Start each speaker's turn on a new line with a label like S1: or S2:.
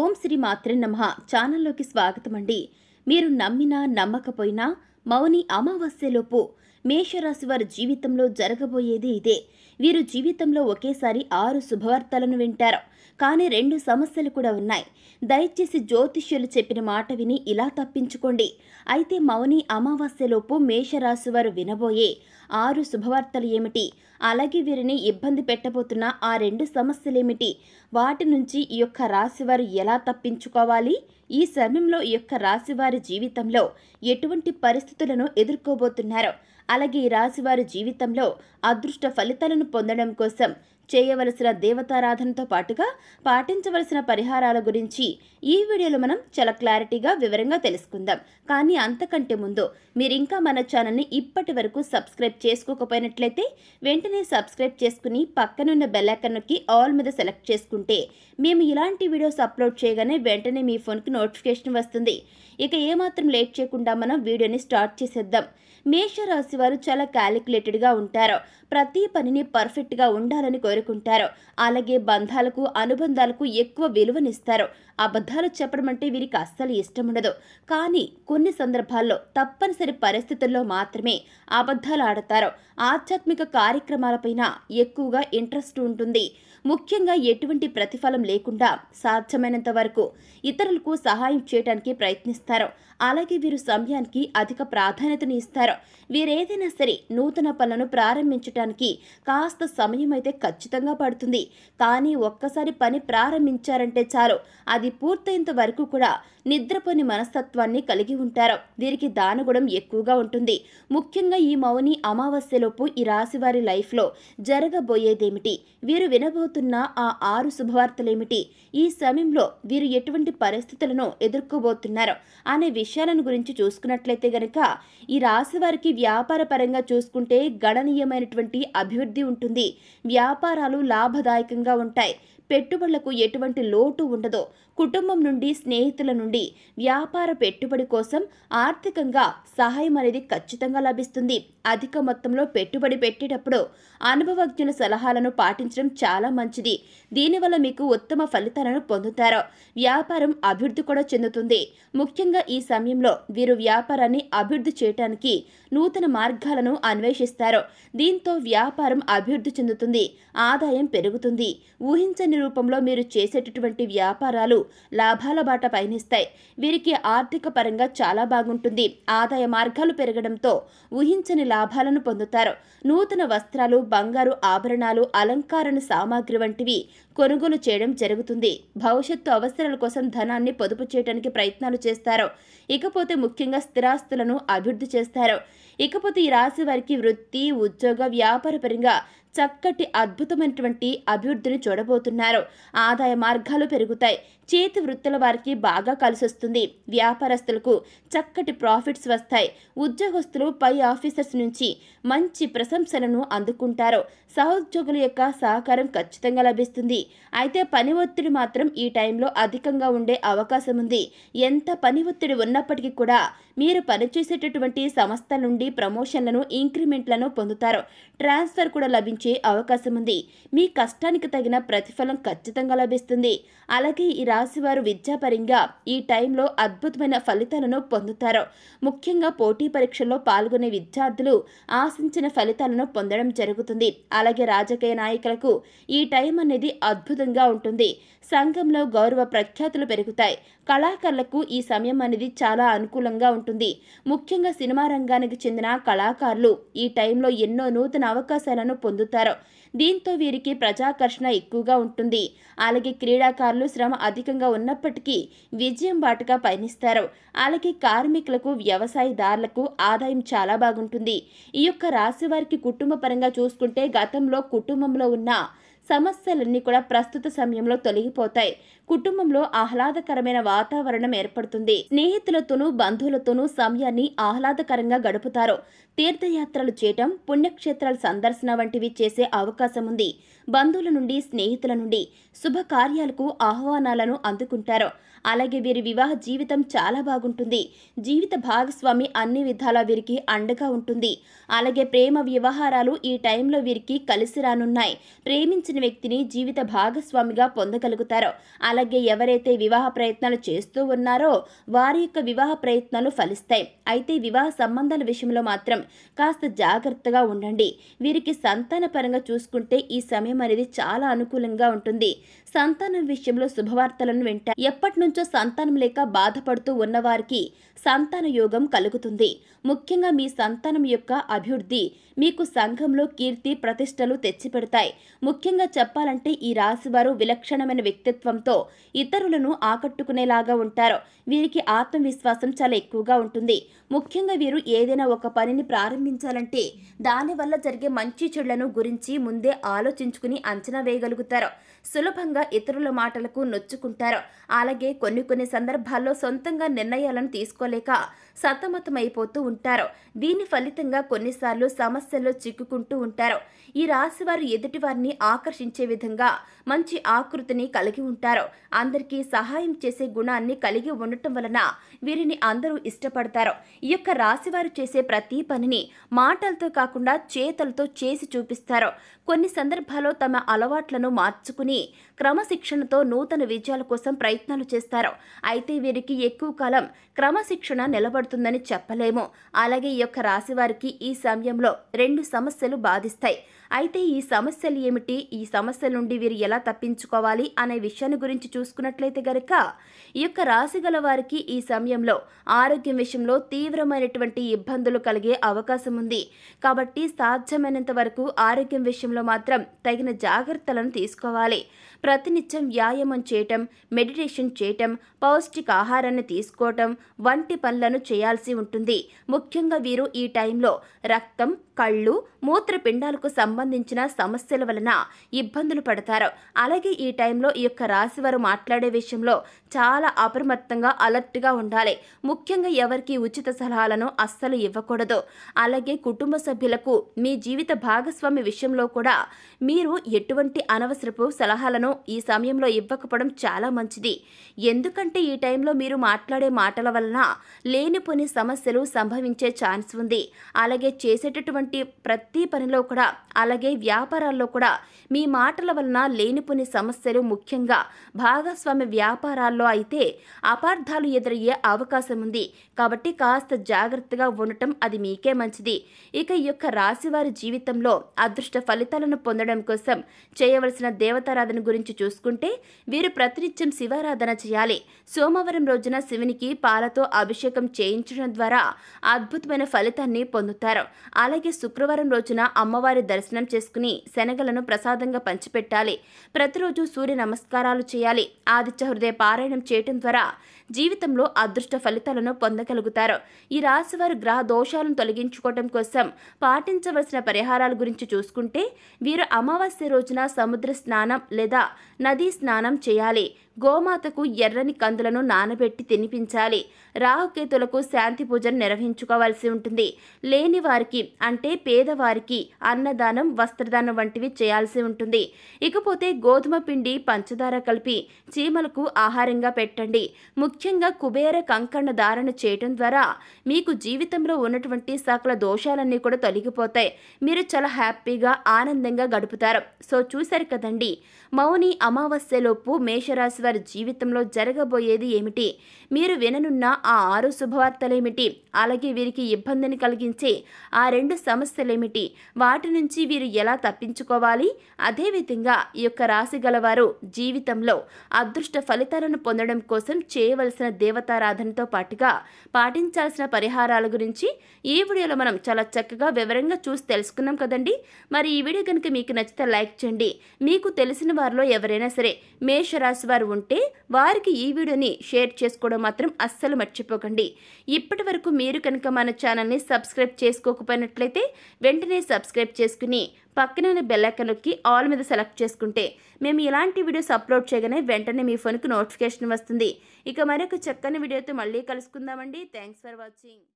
S1: ఓం శ్రీ మాత్రే నమ ఛానల్లోకి స్వాగతం అండి మీరు నమ్మినా నమ్మకపోయినా మౌని అమావాస్యలోపు మేషరాశి వారి జీవితంలో జరగబోయేది ఇదే వీరు జీవితంలో ఒకేసారి ఆరు శుభవార్తలను వింటారు కానీ రెండు సమస్యలు కూడా ఉన్నాయి దయచేసి జ్యోతిష్యులు చెప్పిన మాట విని ఇలా తప్పించుకోండి అయితే మౌని అమావాస్యలోపు మేషరాశి వారు వినబోయే ఆరు శుభవార్తలు ఏమిటి అలాగే వీరిని ఇబ్బంది పెట్టబోతున్న ఆ రెండు సమస్యలేమిటి వాటి నుంచి ఈ యొక్క రాశివారు ఎలా తప్పించుకోవాలి ఈ సమయంలో ఈ యొక్క రాశివారి జీవితంలో ఎటువంటి పరిస్థితులను ఎదుర్కోబోతున్నారో అలాగే ఈ రాశివారి జీవితంలో అదృష్ట ఫలితాలను పొందడం కోసం చేయవలసిన దేవతారాధనతో పాటుగా పాటించవలసిన పరిహారాల గురించి ఈ వీడియోలో మనం చాలా క్లారిటీగా వివరంగా తెలుసుకుందాం కానీ అంతకంటే ముందు మీరు ఇంకా మన ఛానల్ని ఇప్పటి వరకు సబ్స్క్రైబ్ చేసుకోకపోయినట్లయితే వెంటనే సబ్స్క్రైబ్ చేసుకుని పక్కనున్న బెల్లైకన్నుకి ఆల్ మీద సెలెక్ట్ చేసుకుంటే మేము ఇలాంటి వీడియోస్ అప్లోడ్ చేయగానే వెంటనే మీ ఫోన్కి నోటిఫికేషన్ వస్తుంది ఇక ఏమాత్రం లేట్ చేయకుండా మనం వీడియోని స్టార్ట్ చేసేద్దాం మేషరాశి వారు చాలా క్యాలిక్యులేటెడ్గా ఉంటారు ప్రతి పనిని పర్ఫెక్ట్గా ఉండాలని కోరుకుంటారు అలాగే బంధాలకు అనుబంధాలకు ఎక్కువ విలువనిస్తారు అబద్ధాలు చెప్పడం అంటే వీరికి అస్సలు ఇష్టం ఉండదు కానీ కొన్ని సందర్భాల్లో తప్పనిసరి పరిస్థితుల్లో మాత్రమే అబద్ధాలు ఆడతారు ఆధ్యాత్మిక కార్యక్రమాలపైన ఎక్కువగా ఇంట్రెస్ట్ ఉంటుంది ముఖ్యంగా ఎటువంటి ప్రతిఫలం లేకుండా సాధ్యమైనంత వరకు ఇతరులకు సహాయం చేయడానికి ప్రయత్నిస్తారు అలాగే వీరు సమయానికి అధిక ప్రాధాన్యతను ఇస్తారు వీరేదైనా సరే నూతన పనులను ప్రారంభించడానికి కాస్త సమయం అయితే ఖచ్చితంగా పడుతుంది కానీ ఒక్కసారి పని ప్రారంభించారంటే చాలు అది పూర్తయినంత వరకు కూడా నిద్రపోని మనస్తత్వాన్ని కలిగి ఉంటారు వీరికి దానగుణం ఎక్కువగా ఉంటుంది ముఖ్యంగా ఈ మౌని అమావాస్యలోపు ఈ రాశివారి లైఫ్లో జరగబోయేదేమిటి వీరు వినబో రాబోతున్న ఆ ఆరు శుభవార్తలేమిటి ఈ సమయంలో వీరు ఎటువంటి పరిస్థితులను ఎదుర్కోబోతున్నారు అనే విషయాలను గురించి చూసుకున్నట్లయితే గనక ఈ రాశి వారికి వ్యాపార పరంగా చూసుకుంటే గణనీయమైనటువంటి అభివృద్ధి ఉంటుంది వ్యాపారాలు లాభదాయకంగా ఉంటాయి పెట్టుబడులకు ఎటువంటి లోటు ఉండదో కుటుంబం నుండి స్నేహితుల నుండి వ్యాపార పెట్టుబడి కోసం ఆర్థికంగా సహాయం అనేది ఖచ్చితంగా లభిస్తుంది అధిక మొత్తంలో పెట్టుబడి పెట్టేటప్పుడు అనుభవజ్ఞుల సలహాలను పాటించడం చాలా మంచిది దీనివల్ల మీకు ఉత్తమ ఫలితాలను పొందుతారు వ్యాపారం అభివృద్ధి కూడా చెందుతుంది ముఖ్యంగా ఈ సమయంలో వీరు వ్యాపారాన్ని అభివృద్ధి చేయడానికి నూతన మార్గాలను అన్వేషిస్తారు దీంతో వ్యాపారం అభివృద్ధి చెందుతుంది ఆదాయం పెరుగుతుంది ఊహించని రూపంలో మీరు చేసేటటువంటి వ్యాపారాలు లాభాల బాట పయనిస్తాయి వీరికి ఆర్థిక పరంగా చాలా బాగుంటుంది ఆదాయ మార్గాలు పెరగడంతో ఊహించని లాభాలను పొందుతారు నూతన వస్త్రాలు బంగారు ఆభరణాలు అలంకారణ సామాగ్రి వంటివి కొనుగోలు చేయడం జరుగుతుంది భవిష్యత్తు అవసరాల కోసం ధనాన్ని పొదుపు చేయడానికి ప్రయత్నాలు చేస్తారు ఇకపోతే ముఖ్యంగా స్థిరాస్తులను అభివృద్ధి చేస్తారు ఇకపోతే ఈ రాశి వారికి వృత్తి ఉద్యోగ వ్యాపార పరంగా చక్కటి అద్భుతమైనటువంటి అభివృద్ధిని చూడబోతున్నారు ఆదాయ మార్గాలు పెరుగుతాయి చేతి వృత్తుల వారికి బాగా కలిసొస్తుంది వ్యాపారస్తులకు చక్కటి ప్రాఫిట్స్ వస్తాయి ఉద్యోగస్తులు పై ఆఫీసర్స్ నుంచి మంచి ప్రశంసలను అందుకుంటారు సహోద్యోగుల యొక్క సహకారం ఖచ్చితంగా లభిస్తుంది అయితే పని ఒత్తిడి మాత్రం ఈ టైంలో అధికంగా ఉండే అవకాశం ఉంది ఎంత పని ఒత్తిడి ఉన్నప్పటికీ కూడా మీరు పనిచేసేటటువంటి సంస్థ నుండి ప్రమోషన్లను ఇంక్రిమెంట్లను పొందుతారు ట్రాన్స్ఫర్ కూడా లభించే అవకాశం ఉంది మీ కష్టానికి తగిన ప్రతిఫలం ఖచ్చితంగా లభిస్తుంది అలాగే ఈ రాశివారు విద్యాపరంగా ఈ టైంలో అద్భుతమైన ఫలితాలను పొందుతారు ముఖ్యంగా పోటీ పరీక్షల్లో పాల్గొనే విద్యార్థులు ఆశించిన ఫలితాలను పొందడం జరుగుతుంది అలాగే రాజకీయ నాయకులకు ఈ టైం అనేది అద్భుతంగా ఉంటుంది సంఘంలో గౌరవ ప్రఖ్యాతులు పెరుగుతాయి కళాకారులకు ఈ సమయం అనేది చాలా అనుకూలంగా ఉంటుంది ముఖ్యంగా సినిమా రంగానికి చెందిన కళాకారులు ఈ టైంలో ఎన్నో నూతన అవకాశాలను పొందుతారు దీంతో వీరికి ప్రజాకర్షణ ఎక్కువగా ఉంటుంది అలాగే క్రీడాకారులు శ్రమ అధికంగా ఉన్నప్పటికీ విజయం బాటుగా పయనిస్తారు అలాగే కార్మికులకు వ్యవసాయదారులకు ఆదాయం చాలా బాగుంటుంది ఈ యొక్క రాశి వారికి కుటుంబ పరంగా చూసుకుంటే గతంలో కుటుంబంలో ఉన్న సమస్యలన్నీ కూడా ప్రస్తుత సమయంలో తొలగిపోతాయి కుటుంబంలో ఆహ్లాదకరమైన వాతావరణం ఏర్పడుతుంది స్నేహితులతోనూ బంధువులతోనూ సమయాన్ని ఆహ్లాదకరంగా గడుపుతారు తీర్థయాత్రలు చేయటం పుణ్యక్షేత్రాల సందర్శన వంటివి చేసే అవకాశం ఉంది బంధువుల నుండి స్నేహితుల నుండి శుభకార్యాలకు ఆహ్వానాలను అందుకుంటారు అలాగే వీరి వివాహ జీవితం చాలా బాగుంటుంది జీవిత భాగస్వామి అన్ని విధాలా వీరికి అండగా ఉంటుంది అలాగే ప్రేమ వ్యవహారాలు ఈ టైంలో వీరికి కలిసి రానున్నాయి ప్రేమించిన వ్యక్తిని జీవిత భాగస్వామిగా పొందగలుగుతారు అలాగే ఎవరైతే వివాహ ప్రయత్నాలు చేస్తూ ఉన్నారో వారి యొక్క వివాహ ప్రయత్నాలు ఫలిస్తాయి అయితే వివాహ సంబంధాల విషయంలో మాత్రం కాస్త జాగ్రత్తగా ఉండండి వీరికి సంతానపరంగా చూసుకుంటే ఈ సమయం సమయం అనేది చాలా అనుకూలంగా ఉంటుంది సంతానం విషయంలో శుభవార్తలను వెంట ఎప్పటి నుంచో సంతానం లేక బాధపడుతూ ఉన్నవారికి సంతాన యోగం కలుగుతుంది ముఖ్యంగా మీ సంతానం యొక్క అభివృద్ధి మీకు సంఘంలో కీర్తి ప్రతిష్టలు తెచ్చిపెడతాయి ముఖ్యంగా చెప్పాలంటే ఈ రాశివారు విలక్షణమైన వ్యక్తిత్వంతో ఇతరులను ఆకట్టుకునేలాగా ఉంటారు వీరికి ఆత్మవిశ్వాసం చాలా ఎక్కువగా ఉంటుంది ముఖ్యంగా వీరు ఏదైనా ఒక పనిని ప్రారంభించాలంటే దానివల్ల జరిగే మంచి చెడులను గురించి ముందే ఆలోచించుకుని తీసుకుని అంచనా వేయగలుగుతారు సులభంగా ఇతరుల మాటలకు నొచ్చుకుంటారు అలాగే కొన్ని కొన్ని సందర్భాల్లో సొంతంగా నిర్ణయాలను తీసుకోలేక సతమతమైపోతూ ఉంటారు దీని ఫలితంగా కొన్నిసార్లు సమస్యల్లో చిక్కుకుంటూ ఉంటారు ఈ రాశివారు ఎదుటివారిని ఆకర్షించే విధంగా మంచి ఆకృతిని కలిగి ఉంటారు అందరికీ సహాయం చేసే గుణాన్ని కలిగి ఉండటం వలన వీరిని అందరూ ఇష్టపడతారు ఈ యొక్క రాశివారు చేసే ప్రతి పనిని మాటలతో కాకుండా చేతలతో చేసి చూపిస్తారు కొన్ని సందర్భాల్లో విషయంలో తమ అలవాట్లను మార్చుకుని క్రమశిక్షణతో నూతన విజయాల కోసం ప్రయత్నాలు చేస్తారు అయితే వీరికి ఎక్కువ కాలం క్రమశిక్షణ నిలబడుతుందని చెప్పలేము అలాగే ఈ యొక్క రాశి వారికి ఈ సమయంలో రెండు సమస్యలు బాధిస్తాయి అయితే ఈ సమస్యలు ఏమిటి ఈ సమస్యల నుండి వీరు ఎలా తప్పించుకోవాలి అనే విషయాన్ని గురించి చూసుకున్నట్లయితే గనక ఈ యొక్క రాశి గల వారికి ఈ సమయంలో ఆరోగ్యం విషయంలో తీవ్రమైనటువంటి ఇబ్బందులు కలిగే అవకాశం ఉంది కాబట్టి సాధ్యమైనంత వరకు ఆరోగ్యం విషయంలో మాత్రం తగిన జాగ్రత్తలను తీసుకోవాలి ప్రతినిత్యం వ్యాయామం చేయటం మెడిటేషన్ చేయటం పౌష్టిక ఆహారాన్ని తీసుకోవటం వంటి పనులను చేయాల్సి ఉంటుంది ముఖ్యంగా వీరు ఈ టైంలో రక్తం కళ్ళు మూత్రపిండాలకు సంబంధించిన సమస్యల వలన ఇబ్బందులు పడతారు అలాగే ఈ టైంలో ఈ యొక్క రాశి వారు మాట్లాడే విషయంలో చాలా అప్రమత్తంగా అలర్ట్గా ఉండాలి ముఖ్యంగా ఎవరికి ఉచిత సలహాలను అస్సలు ఇవ్వకూడదు అలాగే కుటుంబ సభ్యులకు మీ జీవిత భాగస్వామి విషయంలో కూడా మీరు మీరు ఎటువంటి అనవసరపు సలహాలను ఈ సమయంలో ఇవ్వకపోవడం చాలా మంచిది ఎందుకంటే ఈ టైంలో మీరు మాట్లాడే మాటల వలన లేనిపోని సమస్యలు సంభవించే ఛాన్స్ ఉంది అలాగే చేసేటటువంటి ప్రతి పనిలో కూడా అలాగే వ్యాపారాల్లో కూడా మీ మాటల వలన లేనిపోని సమస్యలు ముఖ్యంగా భాగస్వామ్య వ్యాపారాల్లో అయితే అపార్థాలు ఎదురయ్యే అవకాశం ఉంది కాబట్టి కాస్త జాగ్రత్తగా ఉండటం అది మీకే మంచిది ఇక ఈ యొక్క రాశివారి జీవితంలో అదృష్ట ఫలితాలను పొందడం కోసం కోసం చేయవలసిన దేవతారాధన గురించి చూసుకుంటే వీరు ప్రతినిత్యం శివారాధన చేయాలి సోమవారం రోజున శివునికి పాలతో అభిషేకం చేయించడం ద్వారా అద్భుతమైన ఫలితాన్ని పొందుతారు అలాగే శుక్రవారం రోజున అమ్మవారి దర్శనం చేసుకుని శనగలను ప్రసాదంగా పంచిపెట్టాలి ప్రతిరోజు సూర్య నమస్కారాలు చేయాలి ఆదిత్య హృదయ పారాయణం చేయటం ద్వారా జీవితంలో అదృష్ట ఫలితాలను పొందగలుగుతారు ఈ రాశివారు గ్రహ దోషాలను తొలగించుకోవటం కోసం పాటించవలసిన పరిహారాల గురించి చూసుకుంటే వీరు అమావాస్య అమావాస్య రోజున సముద్ర స్నానం లేదా నదీ స్నానం చేయాలి గోమాతకు ఎర్రని కందులను నానబెట్టి తినిపించాలి రాహుకేతులకు శాంతి పూజను నిర్వహించుకోవాల్సి ఉంటుంది లేని వారికి అంటే పేదవారికి అన్నదానం వస్త్రదానం వంటివి చేయాల్సి ఉంటుంది ఇకపోతే గోధుమ పిండి పంచదార కలిపి చీమలకు ఆహారంగా పెట్టండి ముఖ్యంగా కుబేర కంకణ ధారణ చేయటం ద్వారా మీకు జీవితంలో ఉన్నటువంటి సకల దోషాలన్నీ కూడా తొలగిపోతాయి మీరు చాలా హ్యాపీగా ఆనందంగా గడుపుతారు సో చూశారు కదండి మౌని అమావాస్యలోపు మేషరాశి గారి జీవితంలో జరగబోయేది ఏమిటి మీరు విననున్న ఆ ఆరు శుభవార్తలేమిటి అలాగే వీరికి ఇబ్బందిని కలిగించే ఆ రెండు సమస్యలేమిటి వాటి నుంచి వీరు ఎలా తప్పించుకోవాలి అదేవిధంగా ఈ యొక్క రాశి గలవారు జీవితంలో అదృష్ట ఫలితాలను పొందడం కోసం చేయవలసిన దేవతారాధనతో పాటుగా పాటించాల్సిన పరిహారాల గురించి ఈ వీడియోలో మనం చాలా చక్కగా వివరంగా చూసి తెలుసుకున్నాం కదండి మరి ఈ వీడియో కనుక మీకు నచ్చితే లైక్ చేయండి మీకు తెలిసిన వారిలో ఎవరైనా సరే మేషరాశి వారు ఉంటే వారికి ఈ వీడియోని షేర్ చేసుకోవడం మాత్రం అస్సలు మర్చిపోకండి ఇప్పటి వరకు మీరు కనుక మన ఛానల్ని సబ్స్క్రైబ్ చేసుకోకపోయినట్లయితే వెంటనే సబ్స్క్రైబ్ చేసుకుని పక్కన బెల్లైకన్ నొక్కి ఆల్ మీద సెలెక్ట్ చేసుకుంటే మేము ఇలాంటి వీడియోస్ అప్లోడ్ చేయగానే వెంటనే మీ ఫోన్కి నోటిఫికేషన్ వస్తుంది ఇక మరొక చక్కని వీడియోతో మళ్ళీ కలుసుకుందామండి థ్యాంక్స్ ఫర్ వాచింగ్